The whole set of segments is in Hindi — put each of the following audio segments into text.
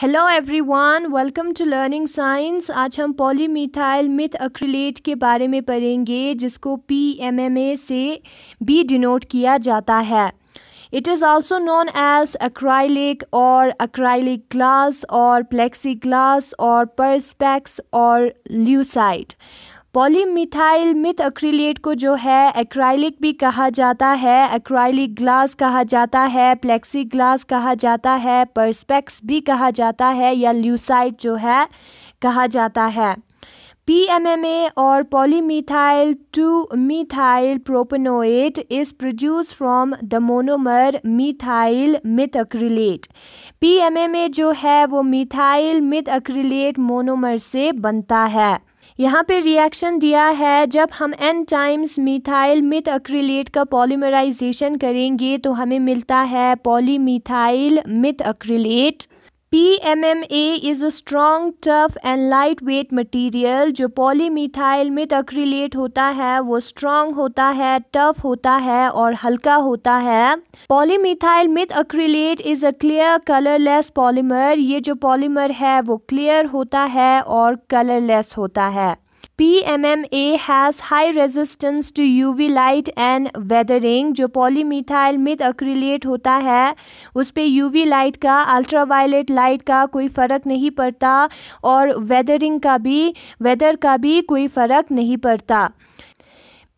Hello everyone welcome to learning science आज हम पॉलीमिथाइल मिथ अक्रिलेट के बारे में पढ़ेंगे जिसको पी एम एम ए से भी डिनोट किया जाता है it is also known as acrylic और अक्राइलिक ग्लास और प्लेक्सी ग्लास और परस्पेक्स और ल्यूसाइट पॉलीमिथाइल मिथ अक्रिलेट को जो है एक्राइलिक भी कहा जाता है एक्राइलिक ग्लास कहा जाता है प्लेक्सी ग्लास कहा जाता है परस्पेक्स भी कहा जाता है या ल्यूसाइट जो है कहा जाता है पी एम एम ए और polymethyl two methyl propenoate is produce from the monomer methyl methacrylate P M M A जो है वो मिथाइल मिथ अक्रिलेट मोनोमर से बनता है यहाँ पे रिएक्शन दिया है जब हम N times methyl methacrylate का पॉलीमराइजेशन करेंगे तो हमें मिलता है polymethyl methacrylate PMMA is a strong, tough and lightweight material जो पॉलीमिथाइल में तक्रीलेट होता है वो strong होता है tough होता है और हल्का होता है polymethyl methacrylate is a clear colourless polymer ये जो पॉलीमर है वो क्लियर होता है और कलरलेस होता है PMMA has high resistance to UV light and weathering जो पॉलीमिथाइल मिथ अक्रिलेट होता है उस पर यू वी लाइट का अल्ट्रावायलेट लाइट का कोई फ़र्क नहीं पड़ता और वेदरिंग का भी वेदर का भी कोई फ़र्क नहीं पड़ता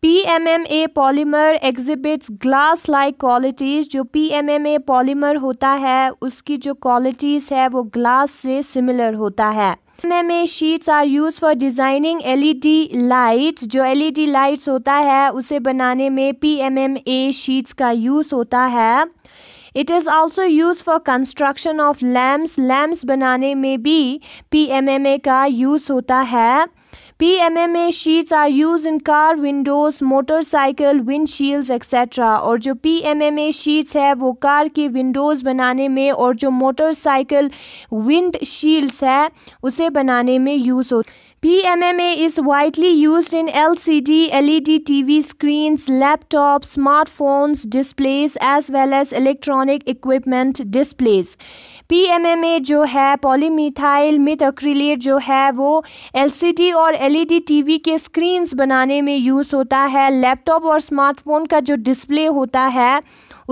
PMMA polymer exhibits glass like qualities जो PMMA पॉलीमर होता है उसकी जो क्वालिटीज़ है वो ग्लास से सिमिलर होता है MMA sheets are use for designing LED lights जो एलईडी लाइट्स e होता है उसे बनाने में पीएमएमए शीट्स का यूज होता है it is also use for construction of lamps lamps बनाने में भी पी एम एम ए का यूज़ होता है PMMA sheets are use in car windows motorcycle windshields etcetera और जो पीएमएमए शीट्स है वो कार की विंडोज बनाने में और जो मोटरसाइकिल विंडशील्ड्स है उसे बनाने में यूज हो PMMA is widely used in LCD, LED TV screens, laptops, smartphones, displays as well as electronic equipment displays. PMMA जो है पॉलीमिथाइल मिथ अक्रिलेट जो है वो LCD और और एलईडी टीवी e के स्क्रीन्स बनाने में यूज़ होता है लैपटॉप और स्मार्टफोन का जो डिस्प्ले होता है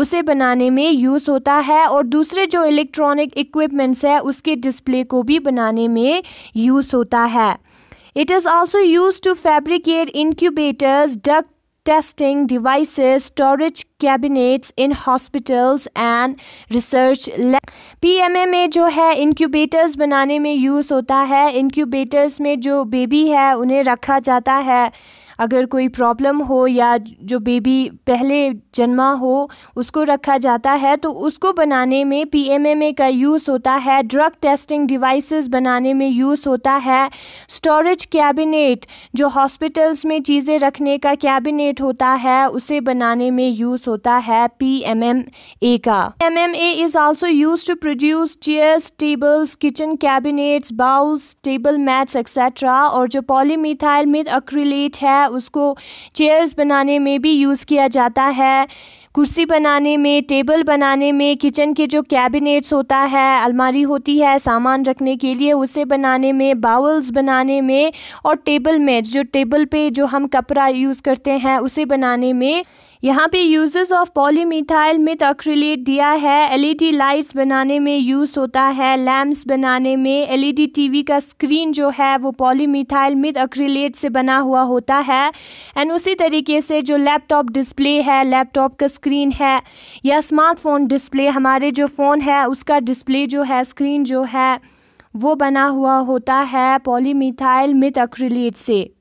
उसे बनाने में यूज़ होता है और दूसरे जो इलेक्ट्रॉनिक इक्विपमेंट्स है उसके डिस्प्ले को भी बनाने में यूज़ होता है it is also use to fabricate incubators duct testing devices, storage cabinets in hospitals and research PMA में जो है इनक्यूबेटर्स बनाने में यूज़ होता है इनक्यूबेटर्स में जो बेबी है उन्हें रखा जाता है अगर कोई प्रॉब्लम हो या जो बेबी पहले जन्मा हो उसको रखा जाता है तो उसको बनाने में पीएमएमए का यूज़ होता है ड्रग टेस्टिंग डिवाइसेस बनाने में यूज़ होता है स्टोरेज कैबिनेट जो हॉस्पिटल्स में चीज़ें रखने का कैबिनेट होता है उसे बनाने में यूज़ होता है पीएमएमए का PMMA is also use to produce chairs tables kitchen cabinets bowls table mats etcetera और जो पॉलीमिथाइल मिथ अक्रिलेट है उसको चेयर्स बनाने में भी यूज़ किया जाता है कुर्सी बनाने में टेबल बनाने में किचन के जो कैबिनेट्स होता है अलमारी होती है सामान रखने के लिए उसे बनाने में बाउल्स बनाने में और टेबल मैट जो टेबल पे जो हम कपड़ा यूज़ करते हैं उसे बनाने में यहाँ पे uses of polymethyl methacrylate दिया है एलईडी लाइट्स बनाने में यूज़ होता है लैम्प्स बनाने में एलईडी टीवी का स्क्रीन जो है वो पॉलीमिथाइल मिथ अक्रिलेट से बना हुआ होता है एंड उसी तरीके से जो लैपटॉप डिस्प्ले है लैपटॉप का स्क्रीन है या स्मार्टफोन डिस्प्ले हमारे जो फ़ोन है उसका डिस्प्ले जो है स्क्रीन जो है वो बना हुआ होता है पॉलीमिथाइल मिथ अक्रिलेट से